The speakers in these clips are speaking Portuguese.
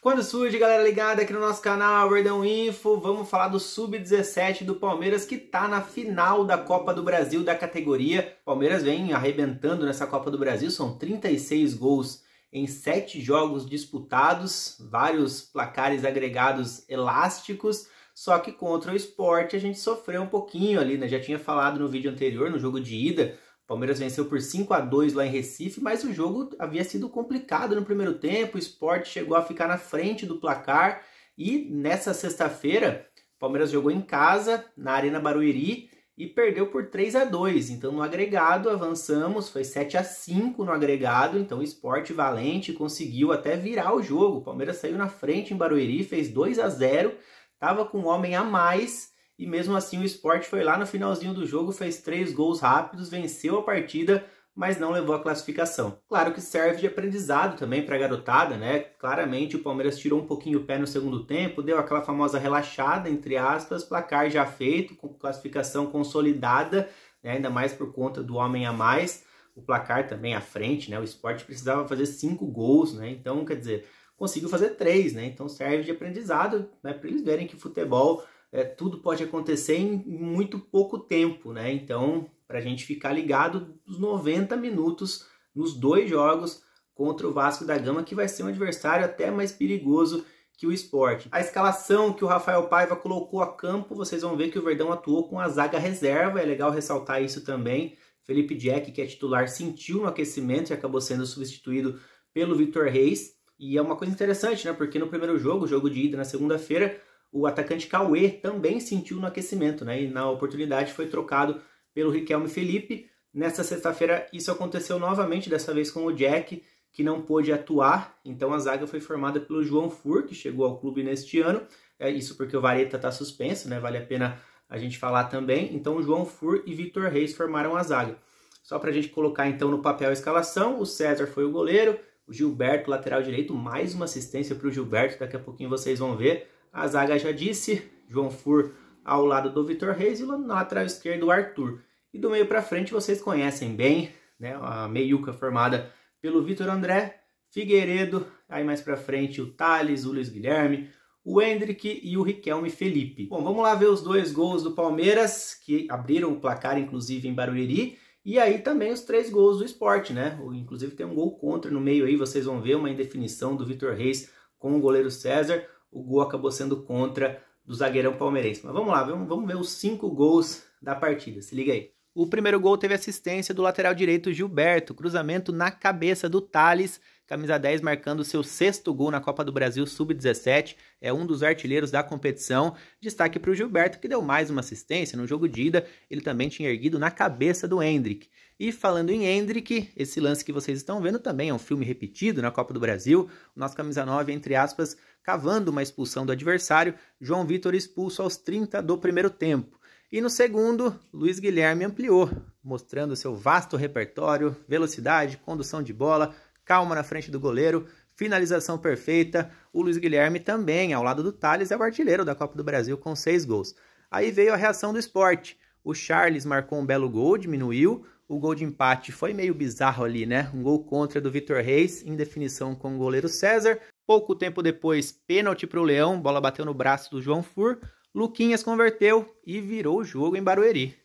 Quando surge, galera ligada aqui no nosso canal Verdão Info, vamos falar do Sub-17 do Palmeiras que está na final da Copa do Brasil da categoria. Palmeiras vem arrebentando nessa Copa do Brasil, são 36 gols em 7 jogos disputados, vários placares agregados elásticos. Só que contra o esporte a gente sofreu um pouquinho ali, né? Já tinha falado no vídeo anterior, no jogo de ida, Palmeiras venceu por 5 a 2 lá em Recife, mas o jogo havia sido complicado no primeiro tempo. O esporte chegou a ficar na frente do placar. E nessa sexta-feira, o Palmeiras jogou em casa, na Arena Barueri, e perdeu por 3 a 2 Então, no agregado, avançamos, foi 7 a 5 no agregado. Então, o esporte valente conseguiu até virar o jogo. O Palmeiras saiu na frente em Barueri, fez 2 a 0 Tava com um homem a mais e mesmo assim o Esporte foi lá no finalzinho do jogo, fez três gols rápidos, venceu a partida, mas não levou a classificação. Claro que serve de aprendizado também para a garotada, né? Claramente o Palmeiras tirou um pouquinho o pé no segundo tempo, deu aquela famosa relaxada, entre aspas, placar já feito, com classificação consolidada, né? ainda mais por conta do homem a mais. O placar também à frente, né? O esporte precisava fazer cinco gols, né? Então, quer dizer, conseguiu fazer três, né? Então serve de aprendizado né, para eles verem que futebol é, tudo pode acontecer em muito pouco tempo, né? Então, para a gente ficar ligado os 90 minutos nos dois jogos contra o Vasco da Gama, que vai ser um adversário até mais perigoso que o esporte. A escalação que o Rafael Paiva colocou a campo, vocês vão ver que o Verdão atuou com a zaga reserva, é legal ressaltar isso também. Felipe Jack, que é titular, sentiu no aquecimento e acabou sendo substituído pelo Vitor Reis. E é uma coisa interessante, né? Porque no primeiro jogo, jogo de ida na segunda-feira, o atacante Cauê também sentiu no aquecimento, né? E na oportunidade foi trocado pelo Riquelme Felipe. Nessa sexta-feira isso aconteceu novamente, dessa vez com o Jack, que não pôde atuar. Então a zaga foi formada pelo João Fur, que chegou ao clube neste ano. É isso porque o Vareta está suspenso, né? Vale a pena a gente falar também. Então o João Fur e Vitor Reis formaram a zaga. Só para a gente colocar então no papel a escalação, o César foi o goleiro, o Gilberto, lateral direito, mais uma assistência para o Gilberto. Daqui a pouquinho vocês vão ver. A zaga já disse. João Fur ao lado do Vitor Reis e na lateral esquerda o Arthur. E do meio para frente vocês conhecem bem, né? A meiuca formada pelo Vitor André, Figueiredo, aí mais para frente o Thales, o Luiz Guilherme, o Hendrick e o Riquelme Felipe. Bom, vamos lá ver os dois gols do Palmeiras, que abriram o placar, inclusive, em Barueri. E aí também os três gols do esporte, né? Inclusive tem um gol contra no meio aí, vocês vão ver uma indefinição do Vitor Reis com o goleiro César. O gol acabou sendo contra do zagueirão palmeirense. Mas vamos lá, vamos, vamos ver os cinco gols da partida. Se liga aí. O primeiro gol teve assistência do lateral direito Gilberto, cruzamento na cabeça do Thales, camisa 10 marcando seu sexto gol na Copa do Brasil Sub-17, é um dos artilheiros da competição. Destaque para o Gilberto, que deu mais uma assistência no jogo de ida, ele também tinha erguido na cabeça do Hendrick. E falando em Hendrick, esse lance que vocês estão vendo também é um filme repetido na Copa do Brasil, o nosso camisa 9, entre aspas, cavando uma expulsão do adversário, João Vitor expulso aos 30 do primeiro tempo. E no segundo, Luiz Guilherme ampliou, mostrando seu vasto repertório, velocidade, condução de bola, calma na frente do goleiro, finalização perfeita. O Luiz Guilherme também, ao lado do Thales, é o artilheiro da Copa do Brasil com seis gols. Aí veio a reação do esporte. O Charles marcou um belo gol, diminuiu. O gol de empate foi meio bizarro ali, né? Um gol contra do Vitor Reis, em definição com o goleiro César. Pouco tempo depois, pênalti para o Leão, bola bateu no braço do João Fur. Luquinhas converteu e virou o jogo em Barueri.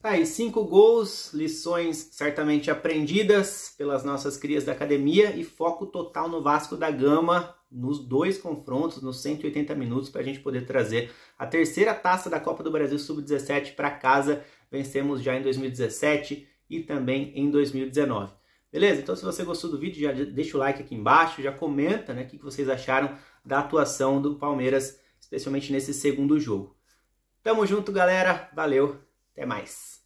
Tá aí, cinco gols, lições certamente aprendidas pelas nossas crias da academia e foco total no Vasco da Gama nos dois confrontos, nos 180 minutos, para a gente poder trazer a terceira taça da Copa do Brasil Sub-17 para casa. Vencemos já em 2017 e também em 2019. Beleza? Então, se você gostou do vídeo, já deixa o like aqui embaixo, já comenta né, o que vocês acharam da atuação do Palmeiras especialmente nesse segundo jogo. Tamo junto, galera. Valeu. Até mais.